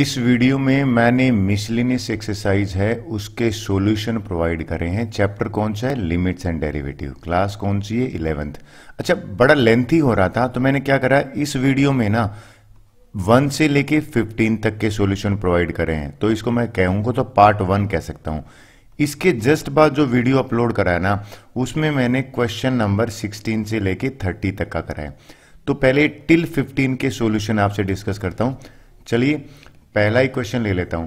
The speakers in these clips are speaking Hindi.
इस वीडियो में मैंने मिसलिनियस एक्सरसाइज है उसके सॉल्यूशन प्रोवाइड करे हैं चैप्टर कौन सा है लिमिट्स एंड डेरिवेटिव क्लास कौन सी है इलेवेंथ अच्छा बड़ा लेंथी हो रहा था तो मैंने क्या करा इस वीडियो में ना वन से लेके फिफ्टीन तक के सॉल्यूशन प्रोवाइड करे हैं तो इसको मैं कहूंगा तो पार्ट वन कह सकता हूं इसके जस्ट बाद जो वीडियो अपलोड करा है ना उसमें मैंने क्वेश्चन नंबर सिक्सटीन से लेके थर्टी तक का करा है तो पहले टिल फिफ्टीन के सोल्यूशन आपसे डिस्कस करता हूं चलिए पहला ही क्वेश्चन ले लेता हूं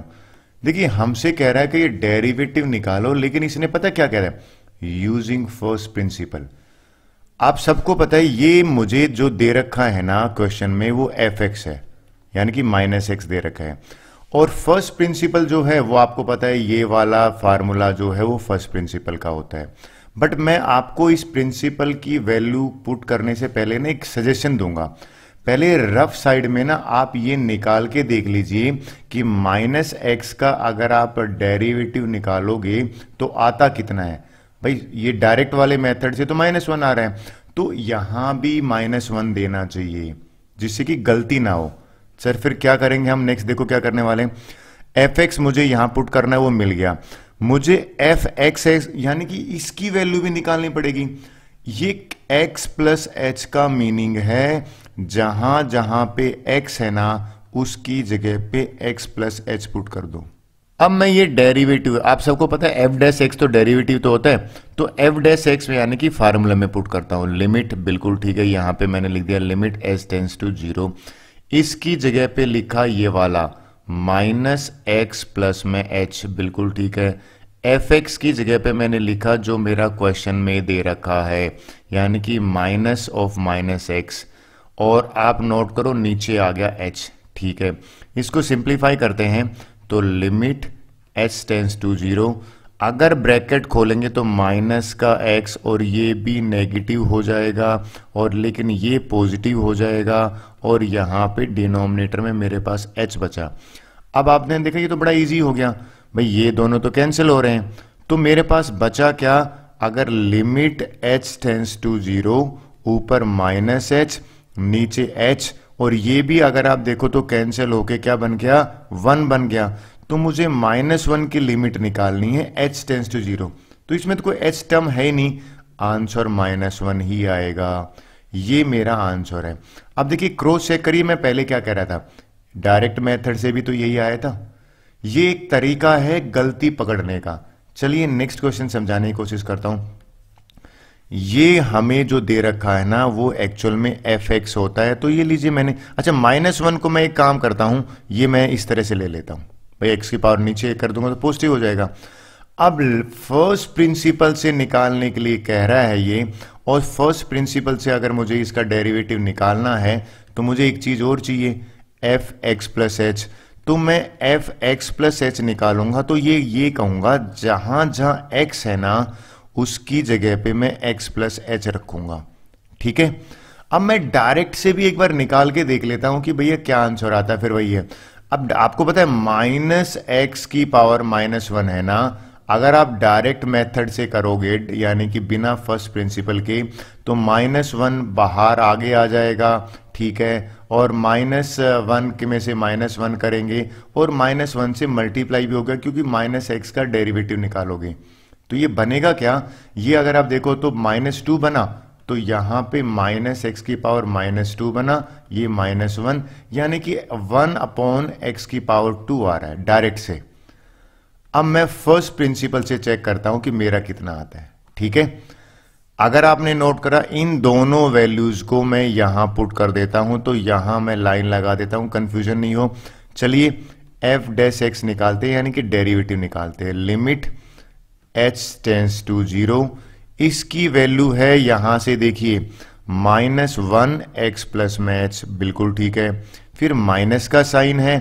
देखिए हमसे कह रहा है कि ये डेरिवेटिव निकालो लेकिन इसने पता क्या कह रहा है यूजिंग फर्स्ट प्रिंसिपल आप सबको पता है ये मुझे जो दे रखा है ना क्वेश्चन में वो एफ एक्स है यानी कि माइनस एक्स दे रखा है और फर्स्ट प्रिंसिपल जो है वो आपको पता है ये वाला फार्मूला जो है वो फर्स्ट प्रिंसिपल का होता है बट मैं आपको इस प्रिंसिपल की वैल्यू पुट करने से पहले ना एक सजेशन दूंगा पहले रफ साइड में ना आप ये निकाल के देख लीजिए कि माइनस एक्स का अगर आप डेरिवेटिव निकालोगे तो आता कितना है भाई ये डायरेक्ट वाले मेथड से तो माइनस वन आ रहा है तो यहां भी माइनस वन देना चाहिए जिससे कि गलती ना हो सर फिर क्या करेंगे हम नेक्स्ट देखो क्या करने वाले एफ एक्स मुझे यहां पुट करना है वो मिल गया मुझे एफ एक्स एक्स यानी कि इसकी वैल्यू भी निकालनी पड़ेगी ये एक्स प्लस एच का मीनिंग है जहां जहां पे x है ना उसकी जगह पे x प्लस एच पुट कर दो अब मैं ये डेरिवेटिव आप सबको पता है एफ डैश एक्स तो डेरिवेटिव तो होता है तो एफ डैश एक्स में यानी कि फार्मूला में पुट करता हूं लिमिट बिल्कुल ठीक है यहाँ पे मैंने लिख दिया limit S tends to zero इसकी जगह पे लिखा ये वाला माइनस एक्स प्लस में एच बिल्कुल ठीक है एफ एक्स की जगह पे मैंने लिखा जो मेरा क्वेश्चन में दे रखा है यानी कि माइनस ऑफ माइनस एक्स और आप नोट करो नीचे आ गया एच ठीक है इसको सिंप्लीफाई करते हैं तो limit H tends to zero अगर ब्रैकेट खोलेंगे तो माइनस का एक्स और ये भी नेगेटिव हो जाएगा और लेकिन ये पॉजिटिव हो जाएगा और यहाँ पे डिनोमिनेटर में मेरे पास एच बचा अब आपने देखा ये तो बड़ा इजी हो गया भाई ये दोनों तो कैंसिल हो रहे हैं तो मेरे पास बचा क्या अगर limit H tends to zero ऊपर माइनस एच नीचे एच और ये भी अगर आप देखो तो कैंसिल होके क्या बन गया वन बन गया तो मुझे माइनस वन की लिमिट निकालनी है एच टेंस टू जीरो तो इसमें तो कोई एच टर्म है ही नहीं आंसर माइनस वन ही आएगा ये मेरा आंसर है अब देखिए क्रोस चेक करिए मैं पहले क्या कह रहा था डायरेक्ट मेथड से भी तो यही आया था ये एक तरीका है गलती पकड़ने का चलिए नेक्स्ट क्वेश्चन समझाने की कोशिश करता हूं ये हमें जो दे रखा है ना वो एक्चुअल में एफ एक्स होता है तो ये लीजिए मैंने अच्छा माइनस वन को मैं एक काम करता हूं ये मैं इस तरह से ले लेता हूं भाई एक्स की पावर नीचे कर दूंगा तो पॉजिटिव हो जाएगा अब फर्स्ट प्रिंसिपल से निकालने के लिए कह रहा है ये और फर्स्ट प्रिंसिपल से अगर मुझे इसका डेरिवेटिव निकालना है तो मुझे एक चीज और चाहिए एफ एक्स प्लस एच तो मैं एफ एक्स प्लस एच निकालूंगा तो ये ये कहूंगा जहां जहां एक्स है ना उसकी जगह पे मैं x प्लस एच रखूंगा ठीक है अब मैं डायरेक्ट से भी एक बार निकाल के देख लेता हूं कि भैया क्या आंसर आता है फिर वही है अब आपको पता है माइनस एक्स की पावर माइनस वन है ना अगर आप डायरेक्ट मेथड से करोगे यानी कि बिना फर्स्ट प्रिंसिपल के तो माइनस वन बाहर आगे आ जाएगा ठीक है और माइनस वन के में से माइनस वन करेंगे और माइनस वन से मल्टीप्लाई भी होगा क्योंकि माइनस एक्स का डेरिवेटिव निकालोगे तो ये बनेगा क्या ये अगर आप देखो तो माइनस टू बना तो यहां पे माइनस एक्स की पावर माइनस टू बना ये माइनस वन यानी कि वन अपॉन एक्स की पावर टू आ रहा है डायरेक्ट से अब मैं फर्स्ट प्रिंसिपल से चेक करता हूं कि मेरा कितना आता है ठीक है अगर आपने नोट करा इन दोनों वैल्यूज को मैं यहां पुट कर देता हूं तो यहां मैं लाइन लगा देता हूं कंफ्यूजन नहीं हो चलिए एफ डैश एक्स निकालते हैं यानी कि डेरिवेटिव निकालते हैं limit H tends to zero इसकी वैल्यू है यहां से देखिए माइनस वन एक्स प्लस में एच बिल्कुल ठीक है फिर माइनस का साइन है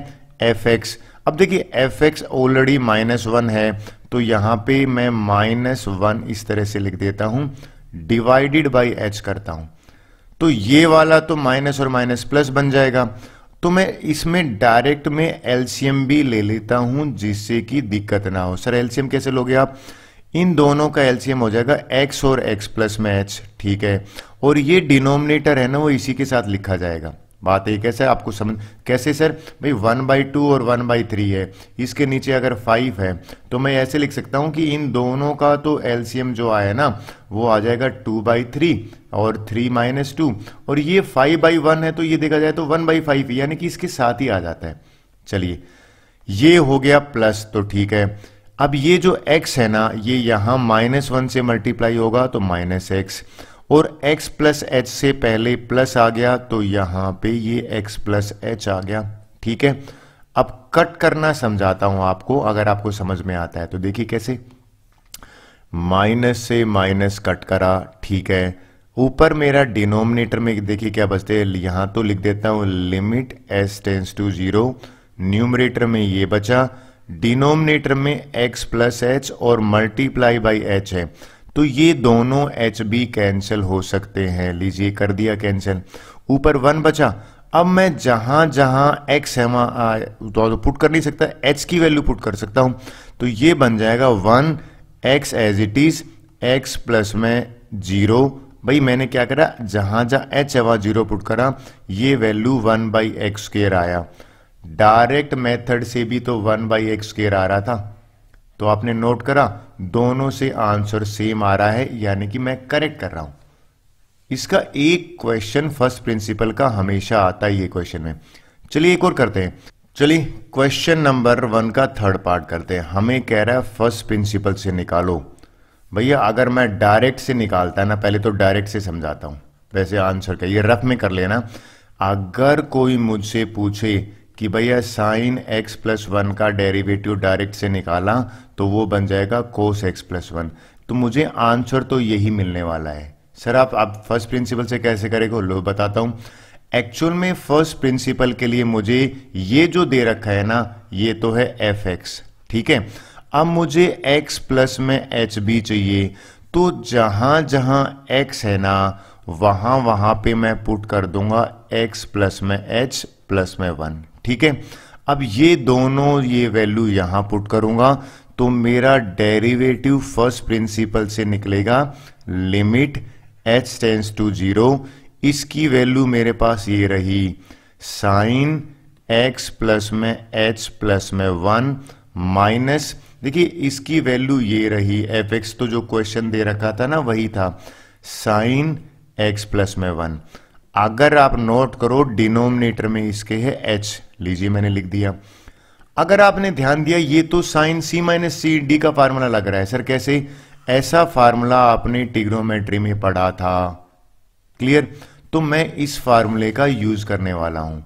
एफ एक्स अब देखिए F X already minus one है तो यहां पे मैं माइनस वन इस तरह से लिख देता हूं डिवाइडेड बाई एच करता हूं तो ये वाला तो माइनस और माइनस प्लस बन जाएगा तो मैं इसमें डायरेक्ट में एलसीएम भी ले लेता हूं जिससे कि दिक्कत ना हो सर एलसीएम कैसे लोगे आप इन दोनों का एलसीएम हो जाएगा एक्स और एक्स प्लस में एच ठीक है और ये डिनोमिनेटर है ना वो इसी के साथ लिखा जाएगा बात एक कैसे आपको समझ कैसे सर भाई वन बाई टू और वन बाई थ्री है इसके नीचे अगर फाइव है तो मैं ऐसे लिख सकता हूं कि इन दोनों का तो एलसीएम जो आया ना वो आ जाएगा टू बाई थ्री और थ्री माइनस टू और ये फाइव बाई वन है तो ये देखा जाए तो वन बाई फाइव यानी कि इसके साथ ही आ जाता है चलिए ये हो गया प्लस तो ठीक है अब ये जो x है ना ये यहां माइनस वन से मल्टीप्लाई होगा तो माइनस एक्स और x प्लस एच से पहले प्लस आ गया तो यहां पे ये x प्लस एच आ गया ठीक है अब कट करना समझाता हूं आपको अगर आपको समझ में आता है तो देखिए कैसे माइनस से माइनस कट करा ठीक है ऊपर मेरा डिनोमिनेटर में देखिए क्या बचते हैं यहां तो लिख देता हूं limit S tends to zero numerator में ये बचा डिनोमिनेटर में x प्लस एच और मल्टीप्लाई बाई एच है तो ये दोनों एच भी कैंसिल हो सकते हैं लीजिए कर दिया कैंसिल ऊपर वन बचा अब मैं जहां जहां x है वहां तो पुट तो कर नहीं सकता h की वैल्यू पुट कर सकता हूं तो ये बन जाएगा one X as it is X plus में जीरो भाई मैंने क्या करा जहां जहां h है वहां जीरो पुट करा ये value one by X square आया डायरेक्ट मेथड से भी तो वन बाई एक्स स्केयर आ रहा था तो आपने नोट करा दोनों से आंसर सेम आ रहा है यानी कि मैं करेक्ट कर रहा हूं इसका एक क्वेश्चन फर्स्ट प्रिंसिपल का हमेशा आता ही है क्वेश्चन में चलिए एक और करते हैं चलिए क्वेश्चन नंबर वन का थर्ड पार्ट करते हैं हमें कह रहा है फर्स्ट प्रिंसिपल से निकालो भैया अगर मैं डायरेक्ट से निकालता ना पहले तो डायरेक्ट से समझाता हूं वैसे आंसर का ये रफ में कर लेना अगर कोई मुझसे पूछे कि भैया साइन एक्स प्लस वन का डेरिवेटिव डायरेक्ट से निकाला तो वो बन जाएगा कोस एक्स प्लस वन तो मुझे आंसर तो यही मिलने वाला है सर आप आप फर्स्ट प्रिंसिपल से कैसे करेगा लो बताता हूँ एक्चुअल में फर्स्ट प्रिंसिपल के लिए मुझे ये जो दे रखा है ना ये तो है एफ एक्स ठीक है अब मुझे x प्लस में एच बी चाहिए तो जहां जहां x है ना वहां वहां पे मैं पुट कर दूंगा x प्लस में h प्लस में वन ठीक है अब ये दोनों ये वैल्यू यहां पुट करूंगा तो मेरा डेरिवेटिव फर्स्ट प्रिंसिपल से निकलेगा limit H tends to zero इसकी वैल्यू मेरे पास ये रही साइन एक्स प्लस में एच प्लस में वन माइनस देखिए इसकी वैल्यू ये रही एफ एक्स तो जो क्वेश्चन दे रखा था ना वही था साइन एक्स प्लस में वन अगर आप नोट करो डिनोमिनेटर में इसके है एच लीजिए मैंने लिख दिया अगर आपने ध्यान दिया ये तो sine C minus C D का फार्मूला लग रहा है सर कैसे ऐसा फार्मूला आपने टिग्नोमेट्री में पढ़ा था क्लियर तो मैं इस फार्मूले का यूज करने वाला हूं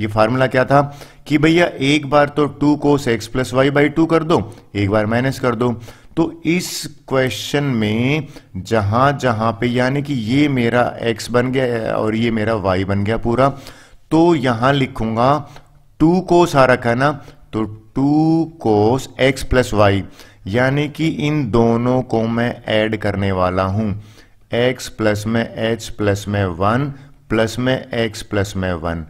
ये फार्मूला क्या था कि भैया एक बार तो two cos X plus Y by two कर दो एक बार माइनस कर दो तो इस क्वेश्चन में जहां जहां पे यानी कि ये मेरा एक्स बन गया और ये मेरा वाई बन गया पूरा तो यहां लिखूंगा टू कोस आ रखा है ना तो two cos X plus Y यानी कि इन दोनों को मैं ऐड करने वाला हूं x प्लस में h प्लस में वन प्लस में x प्लस में वन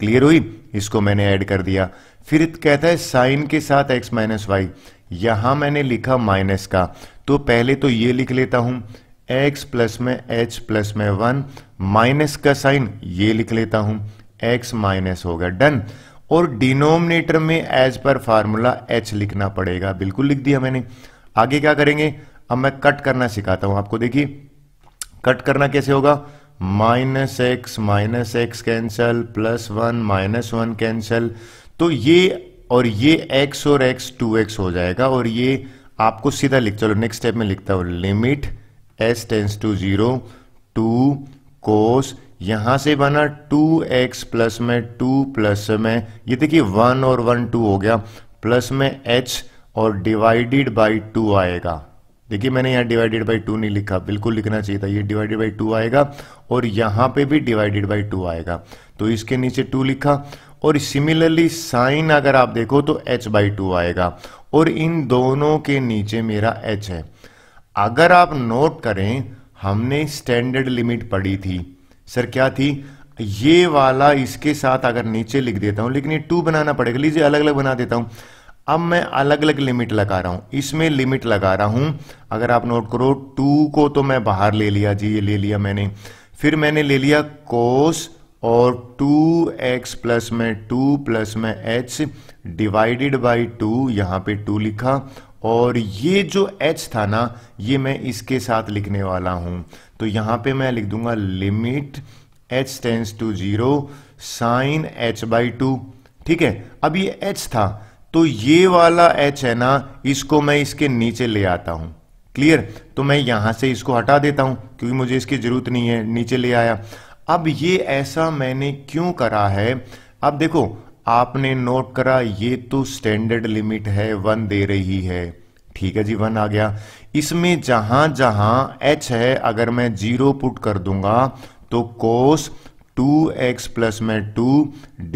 क्लियर हुई इसको मैंने ऐड कर दिया फिर कहता है साइन के साथ x माइनस वाई यहां मैंने लिखा माइनस का तो पहले तो ये लिख लेता हूं x प्लस में h प्लस में वन माइनस का साइन ये लिख लेता हूं एक्स माइनस होगा डन और डिनोमिनेटर में एज पर फार्मूला एच लिखना पड़ेगा बिल्कुल लिख दिया मैंने आगे क्या करेंगे अब मैं कट करना सिखाता हूं आपको देखिए कट करना कैसे होगा minus x minus X cancel plus one minus one cancel तो ये और ये एक्स और एक्स टू एक्स हो जाएगा और ये आपको सीधा लिख चलो नेक्स्ट स्टेप में लिखता हूं limit S tends to zero two cos यहां से बना टू एक्स प्लस में टू प्लस में ये देखिए वन और वन टू हो गया प्लस में एच और डिवाइडेड बाई टू आएगा देखिए मैंने यहां डिवाइडेड बाई टू नहीं लिखा बिल्कुल लिखना चाहिए था ये डिवाइडेड बाई टू आएगा और यहां पे भी डिवाइडेड बाई टू आएगा तो इसके नीचे टू लिखा और सिमिलरली साइन अगर आप देखो तो एच बाई टू आएगा और इन दोनों के नीचे मेरा एच है अगर आप नोट करें हमने स्टैंडर्ड लिमिट पढ़ी थी सर क्या थी ये वाला इसके साथ अगर नीचे लिख देता हूं लेकिन ये टू बनाना पड़ेगा लीजिए अलग अलग बना देता हूं अब मैं अलग अलग लिमिट लगा रहा हूं इसमें लिमिट लगा रहा हूं अगर आप नोट करो टू को तो मैं बाहर ले लिया जी ये ले लिया मैंने फिर मैंने ले लिया कोस और टू एक्स प्लस में टू प्लस में एच डिवाइडेड बाई टू यहां पे टू लिखा और ये जो एच था ना ये मैं इसके साथ लिखने वाला हूं तो यहां पे मैं लिख दूंगा limit H tends to zero sine H by two ठीक है अब ये एच था तो ये वाला एच है ना इसको मैं इसके नीचे ले आता हूं क्लियर तो मैं यहां से इसको हटा देता हूं क्योंकि मुझे इसकी जरूरत नहीं है नीचे ले आया अब ये ऐसा मैंने क्यों करा है अब देखो आपने नोट करा ये तो स्टैंडर्ड लिमिट है वन दे रही है ठीक है जी वन आ गया इसमें जहां जहां एच है अगर मैं जीरो पुट कर दूंगा तो कोस टू एक्स प्लस में टू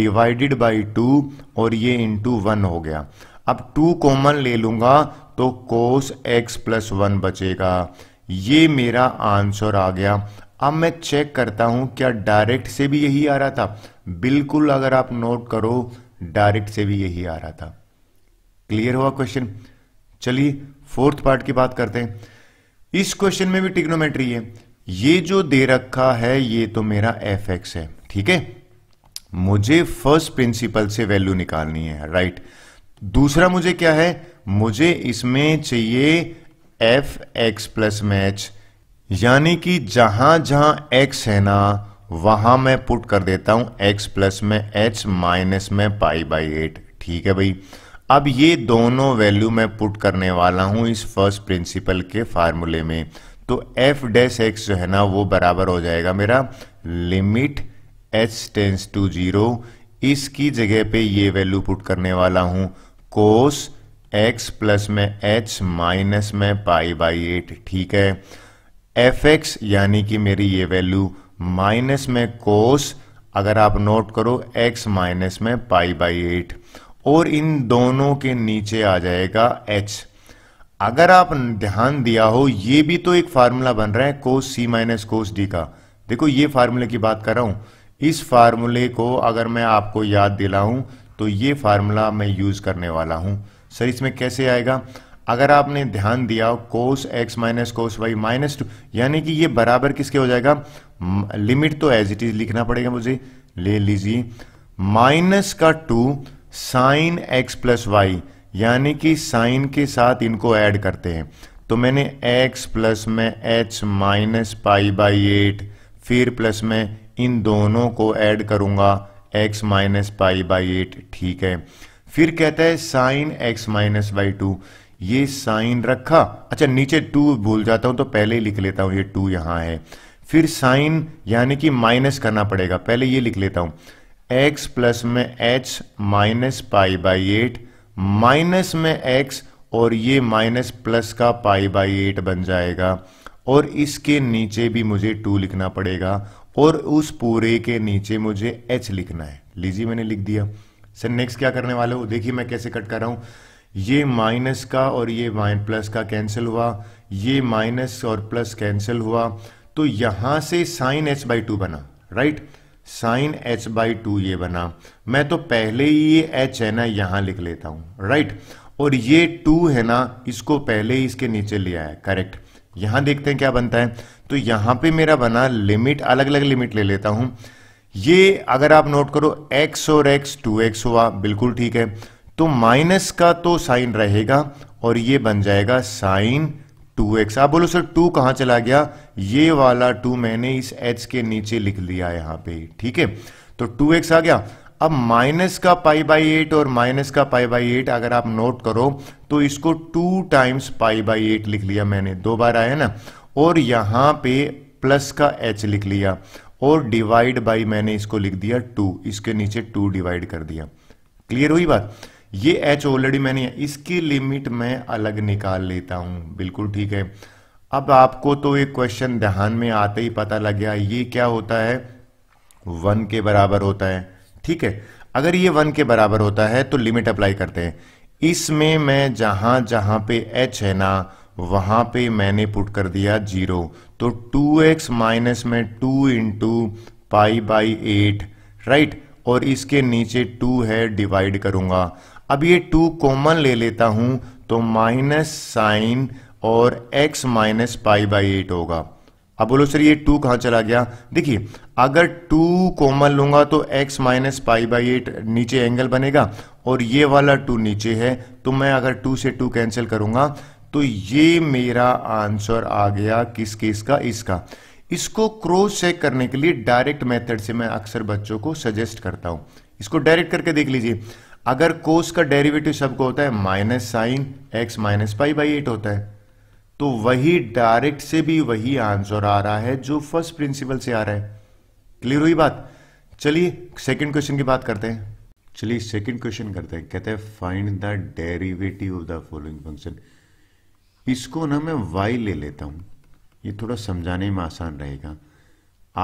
डिवाइडेड बाई टू और ये इंटू वन हो गया अब टू कॉमन ले लूंगा तो कोस एक्स प्लस वन बचेगा ये मेरा आंसर आ गया अब मैं चेक करता हूं क्या डायरेक्ट से भी यही आ रहा था बिल्कुल अगर आप नोट करो डायरेक्ट से भी यही आ रहा था क्लियर हुआ क्वेश्चन चलिए फोर्थ पार्ट की बात करते हैं इस क्वेश्चन में भी टिग्नोमेट्री है ये जो दे रखा है ये तो मेरा एफ एक्स है ठीक है मुझे फर्स्ट प्रिंसिपल से वैल्यू निकालनी है राइट दूसरा मुझे क्या है मुझे इसमें चाहिए एफ एक्स प्लस मैच यानी कि जहां जहां x है ना वहां मैं पुट कर देता हूं x प्लस में h माइनस में पाई बाई एट ठीक है भाई अब ये दोनों वैल्यू मैं पुट करने वाला हूं इस फर्स्ट प्रिंसिपल के फार्मूले में तो f डैश एक्स जो है ना वो बराबर हो जाएगा मेरा limit h tends to zero इसकी जगह पे ये वैल्यू पुट करने वाला हूं कोस एक्स प्लस में एच माइनस में पाई बाई एट ठीक है एफ एक्स यानी कि मेरी ये वैल्यू माइनस में कोस अगर आप नोट करो एक्स माइनस में पाई बाई एट और इन दोनों के नीचे आ जाएगा एच अगर आप ध्यान दिया हो ये भी तो एक फार्मूला बन रहा है कोस सी माइनस कोस डी का देखो ये फार्मूले की बात कर रहा हूं इस फार्मूले को अगर मैं आपको याद दिलाऊं तो ये फार्मूला मैं यूज करने वाला हूं सर इसमें कैसे आएगा अगर आपने ध्यान दिया cos X minus cos Y minus two यानी कि ये बराबर किसके हो जाएगा लिमिट तो एज इट इज लिखना पड़ेगा मुझे ले लीजिए माइनस का two sine X plus Y यानी कि साइन के साथ इनको ऐड करते हैं तो मैंने एक्स प्लस में H minus pi by eight फिर प्लस में इन दोनों को ऐड करूंगा X minus pi by eight ठीक है फिर कहता है sine X minus by two ये साइन रखा अच्छा नीचे टू भूल जाता हूं तो पहले ही लिख लेता हूं ये टू यहां है फिर साइन यानी कि माइनस करना पड़ेगा पहले ये लिख लेता हूं x प्लस में H minus pi by eight minus में x और ये माइनस प्लस का पाई बाई एट बन जाएगा और इसके नीचे भी मुझे टू लिखना पड़ेगा और उस पूरे के नीचे मुझे एच लिखना है लीजिए मैंने लिख दिया सर नेक्स्ट क्या करने वाले हो देखिए मैं कैसे कट कर रहा हूं ये माइनस का और ये माइन प्लस का कैंसिल हुआ ये माइनस और प्लस कैंसिल हुआ तो यहां से साइन एच बाई टू बना right sine H by two ये बना मैं तो पहले ही ये एच है ना यहां लिख लेता हूं राइट और ये टू है ना इसको पहले ही इसके नीचे लिया है करेक्ट यहां देखते हैं क्या बनता है तो यहां पे मेरा बना लिमिट अलग अलग लिमिट ले लेता हूं ये अगर आप नोट करो x और x 2x हुआ बिल्कुल ठीक है तो माइनस का तो साइन रहेगा और ये बन जाएगा साइन 2x आप बोलो सर 2 कहां चला गया ये वाला 2 मैंने इस h के नीचे लिख लिया यहां पे ठीक है तो 2x आ गया अब माइनस का पाई बाई एट और माइनस का पाई बाई एट अगर आप नोट करो तो इसको two times pi by eight लिख लिया मैंने दो बार आया ना और यहां पे प्लस का एच लिख लिया और डिवाइड बाई मैंने इसको लिख दिया टू इसके नीचे टू डिवाइड कर दिया क्लियर हुई बात ये एच ऑलरेडी मैंने इसकी लिमिट मैं अलग निकाल लेता हूं बिल्कुल ठीक है अब आपको तो एक क्वेश्चन ध्यान में आते ही पता लग गया ये क्या होता है वन के बराबर होता है ठीक है अगर ये वन के बराबर होता है तो लिमिट अप्लाई करते हैं इसमें मैं जहां जहां पे एच है ना वहां पे मैंने पुट कर दिया जीरो तो टू एक्स माइनस में two into pi by eight right और इसके नीचे टू है डिवाइड करूंगा अब ये टू कॉमन ले लेता हूं तो माइनस साइन और x minus pi by eight होगा अब बोलो सर ये टू कहां चला गया देखिए अगर टू कॉमन लूंगा तो X minus pi by eight नीचे एंगल बनेगा और ये वाला टू नीचे है तो मैं अगर टू से टू कैंसिल करूंगा तो ये मेरा आंसर आ गया किस केस का इसका इसको क्रॉस चेक करने के लिए डायरेक्ट मेथड से मैं अक्सर बच्चों को सजेस्ट करता हूं इसको डायरेक्ट करके देख लीजिए अगर कोस का डेरिवेटिव सबको होता है minus sine X minus pi by eight होता है तो वही डायरेक्ट से भी वही आंसर आ रहा है जो फर्स्ट प्रिंसिपल से आ रहा है क्लियर हुई बात चलिए सेकंड क्वेश्चन की बात करते हैं चलिए सेकंड क्वेश्चन करते हैं कहते हैं find the derivative of the following function इसको ना मैं वाई ले लेता हूं ये थोड़ा समझाने में आसान रहेगा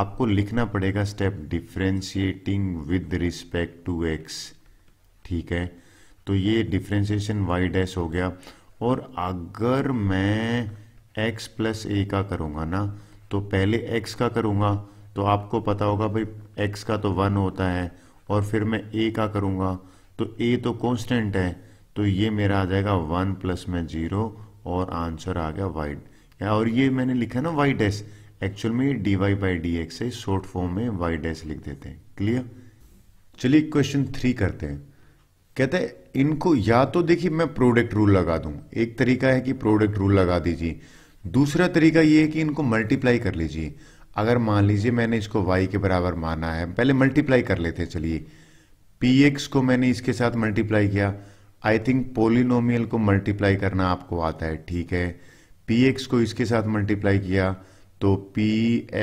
आपको लिखना पड़ेगा step differentiating with respect to x ठीक है तो ये डिफ्रेंसिएशन वाई डैश हो गया और अगर मैं x प्लस ए का करूँगा ना तो पहले x का करूँगा तो आपको पता होगा भाई x का तो वन होता है और फिर मैं a का करूँगा तो a तो कांस्टेंट है तो ये मेरा आ जाएगा वन प्लस में जीरो और आंसर आ गया वाई और ये मैंने लिखा ना वाई डैश एक्चुअल में d y by d x है शॉर्ट फॉर्म में वाई डैश लिख देते हैं क्लियर चलिए क्वेश्चन थ्री करते हैं कहते हैं इनको या तो देखिए मैं प्रोडक्ट रूल लगा दूं एक तरीका है कि प्रोडक्ट रूल लगा दीजिए दूसरा तरीका ये है कि इनको मल्टीप्लाई कर लीजिए अगर मान लीजिए मैंने इसको वाई के बराबर माना है पहले मल्टीप्लाई कर लेते हैं चलिए पी एक्स को मैंने इसके साथ मल्टीप्लाई किया आई थिंक पोलिनोमियल को मल्टीप्लाई करना आपको आता है ठीक है पी एक्स को इसके साथ मल्टीप्लाई किया तो पी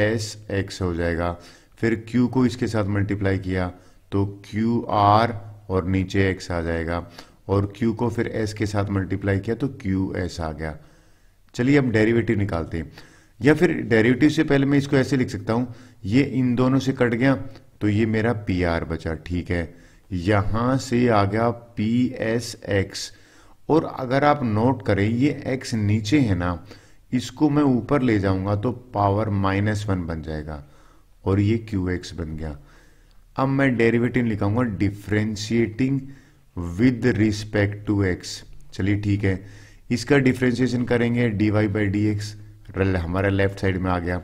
एस एक्स हो जाएगा फिर क्यू को इसके साथ मल्टीप्लाई किया तो क्यू आर और नीचे एक्स आ जाएगा और क्यू को फिर एस के साथ मल्टीप्लाई किया तो क्यू एस आ गया चलिए अब डेरिवेटिव निकालते हैं या फिर डेरिवेटिव से पहले मैं इसको ऐसे लिख सकता हूं ये इन दोनों से कट गया तो ये मेरा पी आर बचा ठीक है यहां से आ गया पी एस एक्स और अगर आप नोट करें ये एक्स नीचे है ना इसको मैं ऊपर ले जाऊंगा तो पावर माइनस वन बन जाएगा और ये क्यू एक्स बन गया अब मैं डेरिवेटिव लिखाऊंगा differentiating with respect to x चलिए ठीक है इसका डिफ्रेंशिएशन करेंगे d y by d x हमारा लेफ्ट साइड में आ गया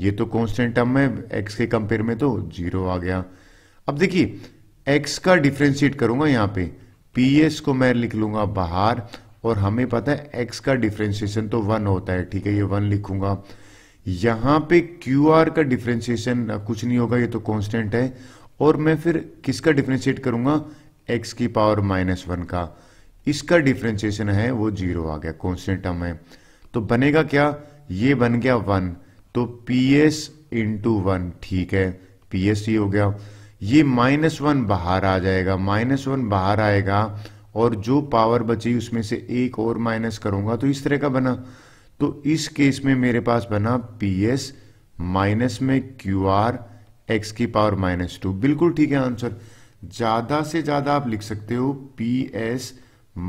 ये तो कॉन्स्टेंट टर्म है एक्स के कंपेयर में तो जीरो आ गया अब देखिए एक्स का डिफ्रेंशिएट करूंगा यहाँ पे पी एस को मैं लिख लूंगा बाहर और हमें पता है एक्स का डिफ्रेंशिएशन तो वन होता है ठीक है ये वन लिखूंगा यहां पे क्यू आर का डिफ्रेंशिएशन कुछ नहीं होगा ये तो कॉन्स्टेंट है और मैं फिर किसका डिफ्रेंशिएट करूंगा एक्स की पावर माइनस वन का इसका डिफ्रेंशिएशन है वो जीरो आ गया कॉन्स्टेंट टर्म है तो बनेगा क्या ये बन गया वन तो पी एस इंटू वन ठीक है पी एस ये हो गया ये माइनस वन बाहर आ जाएगा माइनस वन बाहर आएगा और जो पावर बची उसमें से एक और माइनस करूंगा तो इस तरह का बना तो इस केस में मेरे पास बना पी एस माइनस में क्यू आर एक्स की पावर माइनस टू बिल्कुल ठीक है आंसर ज़्यादा से ज़्यादा आप लिख सकते हो p s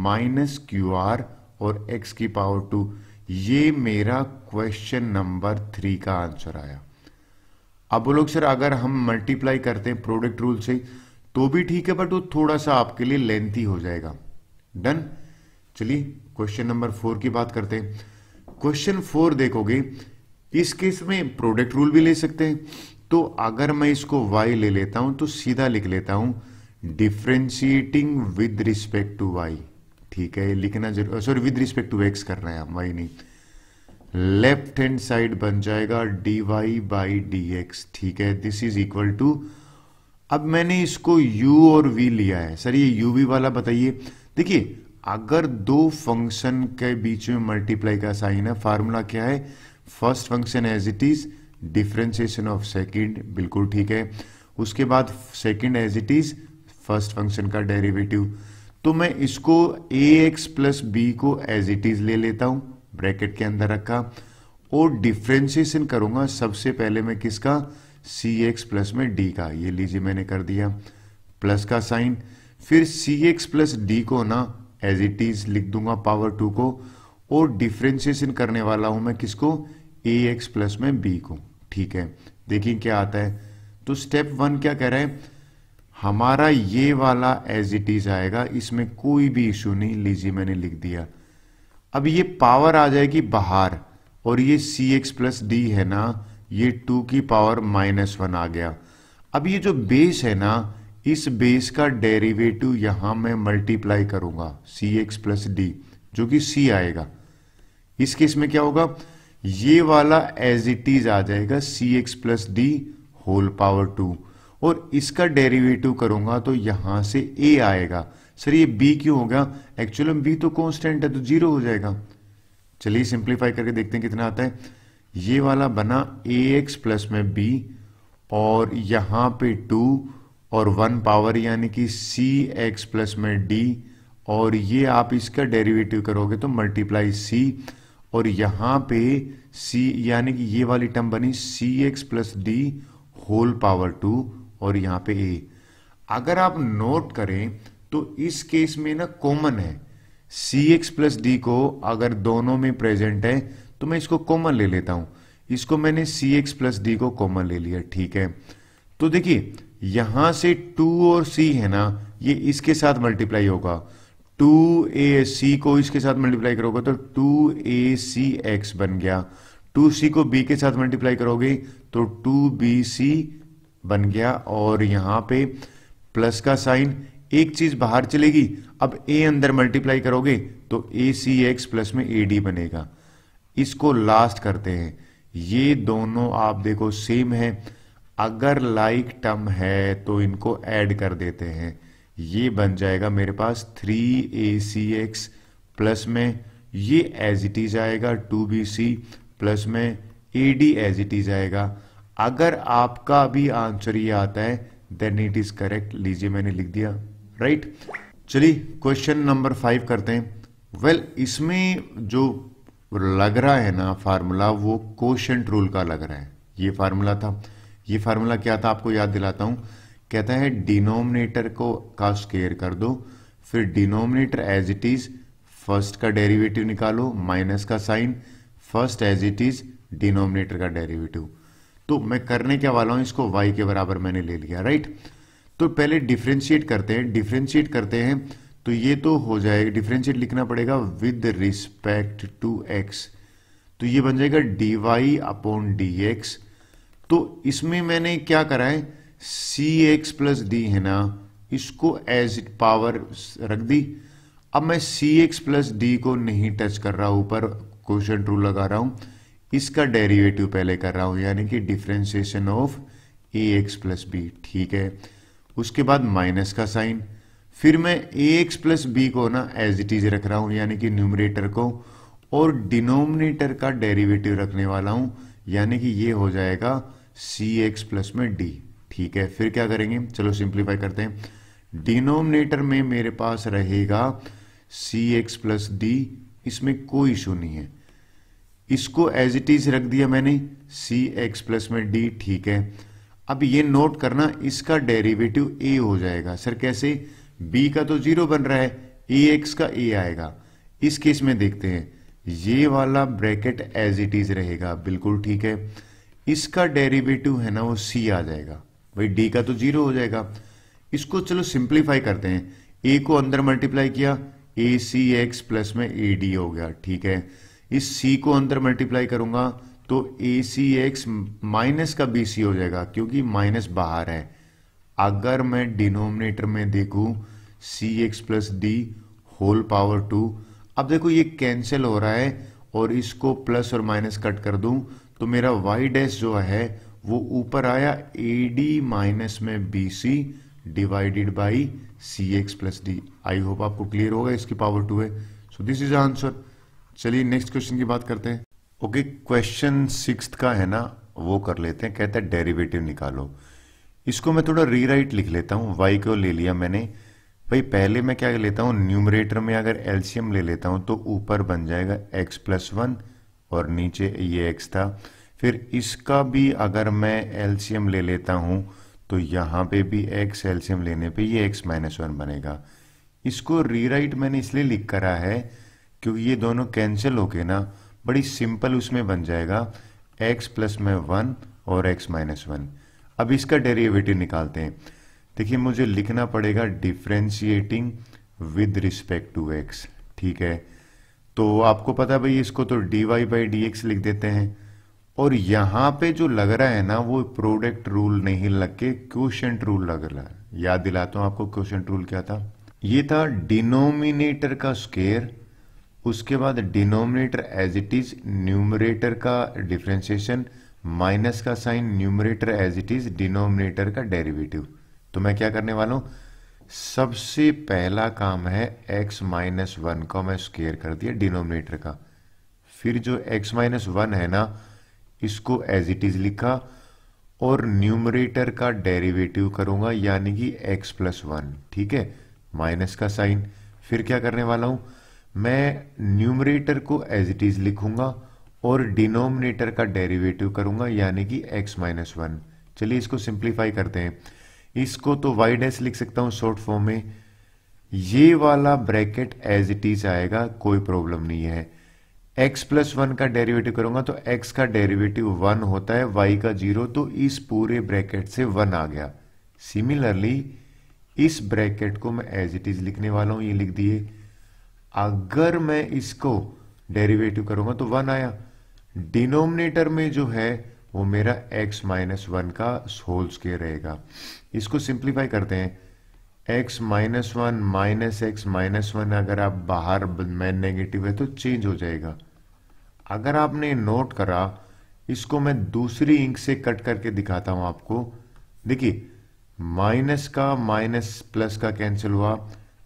minus q r और एक्स की पावर टू ये मेरा क्वेश्चन नंबर थ्री का आंसर आया अब लोग सर अगर हम मल्टीप्लाई करते हैं प्रोडक्ट रूल से तो भी ठीक है बट वो थोड़ा सा आपके लिए लेंथी हो जाएगा डन चलिए क्वेश्चन नंबर फोर की बात करते हैं क्वेश्चन फोर देखोगे इस केस में प्रोडक्ट रूल भी ले सकते हैं तो अगर मैं इसको वाई ले लेता हूं तो सीधा लिख लेता हूं differentiating with respect to y ठीक है लिखना जरूर sorry with respect to x कर रहे हैं हम y नहीं लेफ्ट हैंड साइड बन जाएगा d y by d x ठीक है दिस इज इक्वल टू अब मैंने इसको u और v लिया है सर ये यू वी वाला बताइए देखिए अगर दो फंक्शन के बीच में मल्टीप्लाई का साइन है फार्मूला क्या है first function as it is differentiation of second बिल्कुल ठीक है उसके बाद second as it is first function का डेरिवेटिव तो मैं इसको ए एक्स प्लस बी को एज इट इज ले लेता हूं ब्रैकेट के अंदर रखा और डिफ्रेंसिएशन करूंगा सबसे पहले मैं किसका सी एक्स प्लस में डी का ये लीजिए मैंने कर दिया प्लस का साइन फिर सी एक्स प्लस डी को ना एज इट इज लिख दूंगा पावर टू को और डिफ्रेंसिएशन करने वाला हूं मैं किसको ए एक्स प्लस में बी को ठीक है देखिए क्या आता है तो स्टेप वन क्या कह रहे हैं हमारा ये वाला एज इट इज आएगा इसमें कोई भी इशू नहीं लीजिए मैंने लिख दिया अब ये पावर आ जाएगी बाहर और ये सी एक्स प्लस डी है ना ये टू की पावर माइनस वन आ गया अब ये जो बेस है ना इस बेस का डेरिवेटिव यहां मैं मल्टीप्लाई करूंगा सी एक्स प्लस डी जो कि सी आएगा इस केस में क्या होगा ये वाला एज इट इज आ जाएगा c x plus d whole power two और इसका डेरिवेटिव करूंगा तो यहां से ए आएगा सर ये बी क्यों हो गया एक्चुअल में बी तो कॉन्स्टेंट है तो जीरो हो जाएगा चलिए सिंप्लीफाई करके देखते हैं कितना आता है ये वाला बना ए एक्स प्लस में बी और यहां पे टू और वन पावर यानी कि सी एक्स प्लस में डी और ये आप इसका डेरिवेटिव करोगे तो मल्टीप्लाई सी और यहां पे c यानी कि ये वाली टर्म बनी c x plus d whole power two और यहां पे a अगर आप नोट करें तो इस केस में ना कॉमन है सी एक्स प्लस डी को अगर दोनों में प्रेजेंट है तो मैं इसको कॉमन ले लेता हूं इसको मैंने सी एक्स प्लस डी को कॉमन ले लिया ठीक है तो देखिए यहां से टू और सी है ना ये इसके साथ मल्टीप्लाई होगा टू ए सी को इसके साथ मल्टीप्लाई करोगे तो टू ए सी एक्स बन गया टू सी को बी के साथ मल्टीप्लाई करोगे तो टू बी सी बन गया और यहां पे प्लस का साइन एक चीज बाहर चलेगी अब ए अंदर मल्टीप्लाई करोगे तो ए सी एक्स प्लस में ए डी बनेगा इसको लास्ट करते हैं ये दोनों आप देखो सेम है अगर लाइक like टर्म है तो इनको ऐड कर देते हैं ये बन जाएगा मेरे पास three a c x plus में ये एज इट इज आएगा टू बी सी प्लस में a d as it is आएगा अगर आपका भी आंसर ये आता है देन इट इज करेक्ट लीजिए मैंने लिख दिया राइट चलिए क्वेश्चन नंबर फाइव करते हैं वेल well, इसमें जो लग रहा है ना फार्मूला वो क्वेश्चन रूल का लग रहा है ये फार्मूला था ये फार्मूला क्या था आपको याद दिलाता हूं कहता है डिनोमिनेटर को का स्केयर कर दो फिर denominator as it is first का डेरिवेटिव निकालो माइनस का sign first as it is denominator का डेरिवेटिव तो मैं करने क्या वाला हूं इसको y के बराबर मैंने ले लिया राइट तो पहले डिफ्रेंशिएट करते हैं डिफ्रेंशिएट करते हैं तो ये तो हो जाएगा डिफ्रेंशिएट लिखना पड़ेगा विद रिस्पेक्ट टू x तो ये बन जाएगा dy वाई अपॉन डी तो इसमें मैंने क्या करा है सी एक्स प्लस डी है ना इसको एज इट पावर रख दी अब मैं सी एक्स प्लस डी को नहीं टच कर रहा हूँ ऊपर क्वेश्चन रूल लगा रहा हूँ इसका डेरिवेटिव पहले कर रहा हूँ यानी कि differentiation of a x plus b ठीक है उसके बाद माइनस का साइन फिर मैं ए एक्स प्लस बी को ना एज इट इज रख रहा हूँ यानी कि न्यूमरेटर को और डिनोमिनेटर का डेरिवेटिव रखने वाला हूँ यानी कि ये हो जाएगा सी एक्स प्लस में डी ठीक है फिर क्या करेंगे चलो सिंप्लीफाई करते हैं डिनोमिनेटर में मेरे पास रहेगा सी एक्स प्लस डी इसमें कोई इशू नहीं है इसको एज इट इज रख दिया मैंने सी एक्स प्लस में डी ठीक है अब ये नोट करना इसका डेरिवेटिव ए हो जाएगा सर कैसे बी का तो जीरो बन रहा है ए एक्स का ए आएगा इस केस में देखते हैं ये वाला ब्रैकेट एज इट इज रहेगा बिल्कुल ठीक है इसका डेरिवेटिव है ना वो सी आ जाएगा भाई डी का तो जीरो हो जाएगा इसको चलो सिंप्लीफाई करते हैं ए को अंदर मल्टीप्लाई किया ए सी एक्स प्लस में ए डी हो गया ठीक है इस सी को अंदर मल्टीप्लाई करूंगा तो ए सी एक्स माइनस का बी सी हो जाएगा क्योंकि माइनस बाहर है अगर मैं डिनोमिनेटर में देखूं c x plus d whole power two अब देखो ये कैंसिल हो रहा है और इसको प्लस और माइनस कट कर दूं तो मेरा वाई डैश जो है वो ऊपर आया ए डी माइनस में b c divided by c x plus d I hope आपको क्लियर होगा इसकी पावर टू है सो दिस इज आंसर चलिए नेक्स्ट क्वेश्चन की बात करते हैं ओके क्वेश्चन सिक्स का है ना वो कर लेते हैं कहते हैं डेरिवेटिव निकालो इसको मैं थोड़ा रीराइट लिख लेता हूँ वाई को ले लिया मैंने भाई पहले मैं क्या लेता हूँ न्यूमरेटर में अगर एल्शियम ले लेता हूँ तो ऊपर बन जाएगा एक्स प्लस वन और नीचे ये एक्स था फिर इसका भी अगर मैं एल्शियम ले लेता हूँ तो यहाँ पे भी एक्स एल्शियम लेने पे ये एक्स माइनस वन बनेगा इसको रीराइट मैंने इसलिए लिख करा है क्योंकि ये दोनों कैंसिल हो के ना बड़ी सिंपल उसमें बन जाएगा एक्स प्लस में वन और एक्स माइनस वन अब इसका डेरिवेटिव निकालते हैं देखिए मुझे लिखना पड़ेगा differentiating with respect to x ठीक है तो आपको पता भाई इसको तो d y by d x लिख देते हैं और यहां पे जो लग रहा है ना वो प्रोडक्ट रूल नहीं लग के क्वेश्चन रूल लग रहा है याद दिलाता हूं आपको क्वेश्चन रूल क्या था ये था डिनोमिनेटर का स्केयर उसके बाद denominator as it is numerator का डिफ्रेंसिएशन माइनस का sign numerator as it is denominator का डेरिवेटिव तो मैं क्या करने वाला हूं सबसे पहला काम है x माइनस वन का मैं स्केयर कर दिया डिनोमिनेटर का फिर जो x माइनस वन है ना इसको एज इट इज लिखा और न्यूमरेटर का डेरिवेटिव करूंगा यानी कि x प्लस वन ठीक है माइनस का साइन फिर क्या करने वाला हूं मैं न्यूमरेटर को एज इट इज लिखूंगा और डिनोमिनेटर का डेरिवेटिव करूंगा यानी कि x माइनस वन चलिए इसको सिंप्लीफाई करते हैं इसको तो y डैश लिख सकता हूं शॉर्ट फॉर्म में ये वाला ब्रैकेट एज इट इज आएगा कोई प्रॉब्लम नहीं है x प्लस वन का डेरिवेटिव करूंगा तो x का डेरिवेटिव वन होता है y का जीरो तो इस पूरे ब्रैकेट से वन आ गया सिमिलरली इस ब्रैकेट को मैं एज इट इज लिखने वाला हूं ये लिख दिए अगर मैं इसको डेरिवेटिव करूंगा तो वन आया डिनोमिनेटर में जो है वो मेरा x माइनस वन का होल स्केयर रहेगा इसको सिंप्लीफाई करते हैं x minus one minus x minus one अगर आप बाहर मैं नेगेटिव है तो चेंज हो जाएगा अगर आपने नोट करा इसको मैं दूसरी इंक से कट करके दिखाता हूं आपको देखिए माइनस का माइनस प्लस का कैंसिल हुआ